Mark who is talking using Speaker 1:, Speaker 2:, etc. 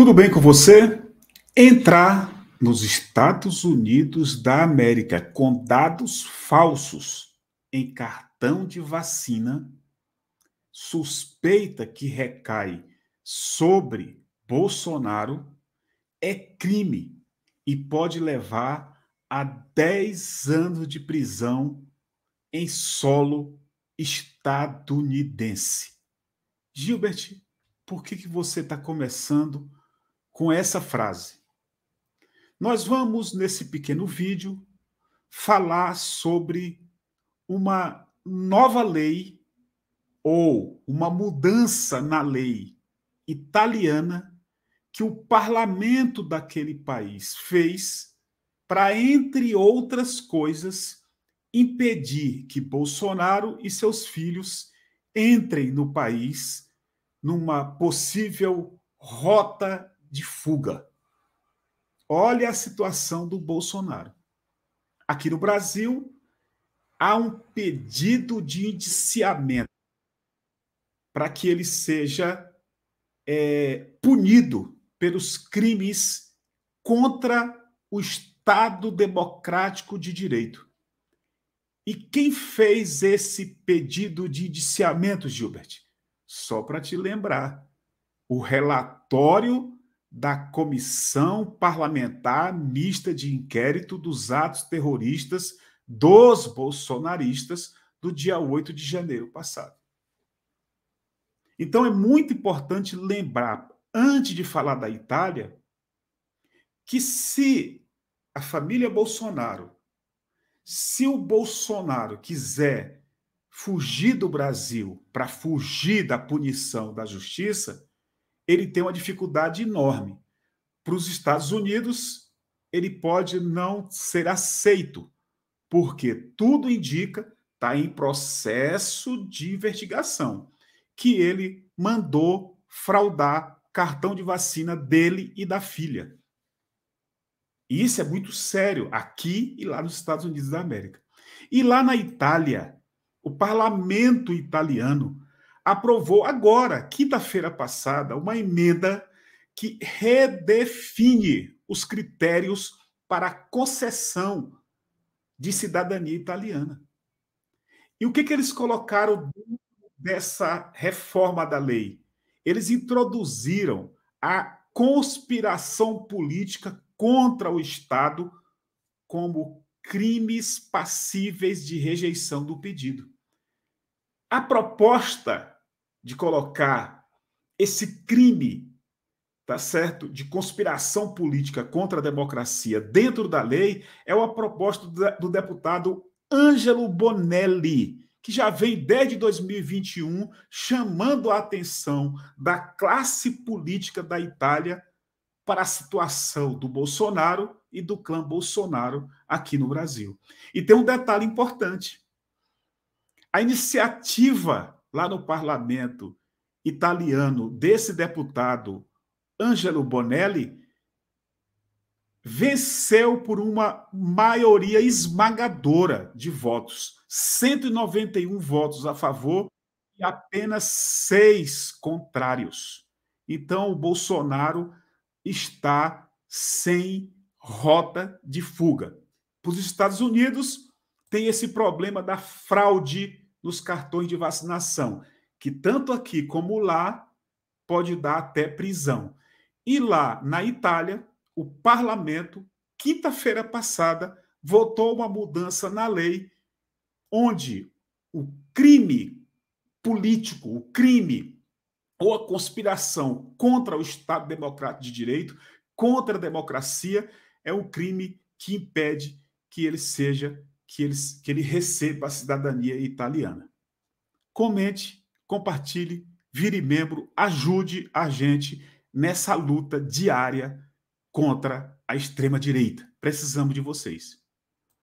Speaker 1: Tudo bem com você? Entrar nos Estados Unidos da América com dados falsos em cartão de vacina, suspeita que recai sobre Bolsonaro, é crime e pode levar a 10 anos de prisão em solo estadunidense. Gilbert, por que, que você está começando com essa frase. Nós vamos, nesse pequeno vídeo, falar sobre uma nova lei ou uma mudança na lei italiana que o parlamento daquele país fez para, entre outras coisas, impedir que Bolsonaro e seus filhos entrem no país numa possível rota de fuga. Olha a situação do Bolsonaro. Aqui no Brasil, há um pedido de indiciamento para que ele seja é, punido pelos crimes contra o Estado Democrático de Direito. E quem fez esse pedido de indiciamento, Gilbert? Só para te lembrar, o relatório da Comissão Parlamentar Mista de Inquérito dos Atos Terroristas dos Bolsonaristas do dia 8 de janeiro passado. Então é muito importante lembrar, antes de falar da Itália, que se a família Bolsonaro, se o Bolsonaro quiser fugir do Brasil para fugir da punição da justiça, ele tem uma dificuldade enorme. Para os Estados Unidos, ele pode não ser aceito, porque tudo indica, está em processo de investigação, que ele mandou fraudar cartão de vacina dele e da filha. E isso é muito sério aqui e lá nos Estados Unidos da América. E lá na Itália, o parlamento italiano aprovou agora, quinta-feira passada, uma emenda que redefine os critérios para concessão de cidadania italiana. E o que, que eles colocaram dessa reforma da lei? Eles introduziram a conspiração política contra o Estado como crimes passíveis de rejeição do pedido. A proposta de colocar esse crime, tá certo, de conspiração política contra a democracia dentro da lei é uma proposta do deputado Ângelo Bonelli, que já vem desde 2021 chamando a atenção da classe política da Itália para a situação do Bolsonaro e do clã Bolsonaro aqui no Brasil. E tem um detalhe importante. A iniciativa lá no parlamento italiano desse deputado Angelo Bonelli venceu por uma maioria esmagadora de votos, 191 votos a favor e apenas seis contrários. Então o Bolsonaro está sem rota de fuga. Para os Estados Unidos tem esse problema da fraude nos cartões de vacinação, que tanto aqui como lá pode dar até prisão. E lá na Itália, o parlamento, quinta-feira passada, votou uma mudança na lei onde o crime político, o crime ou a conspiração contra o Estado Democrático de Direito, contra a democracia, é um crime que impede que ele seja que ele, que ele receba a cidadania italiana. Comente, compartilhe, vire membro, ajude a gente nessa luta diária contra a extrema-direita. Precisamos de vocês.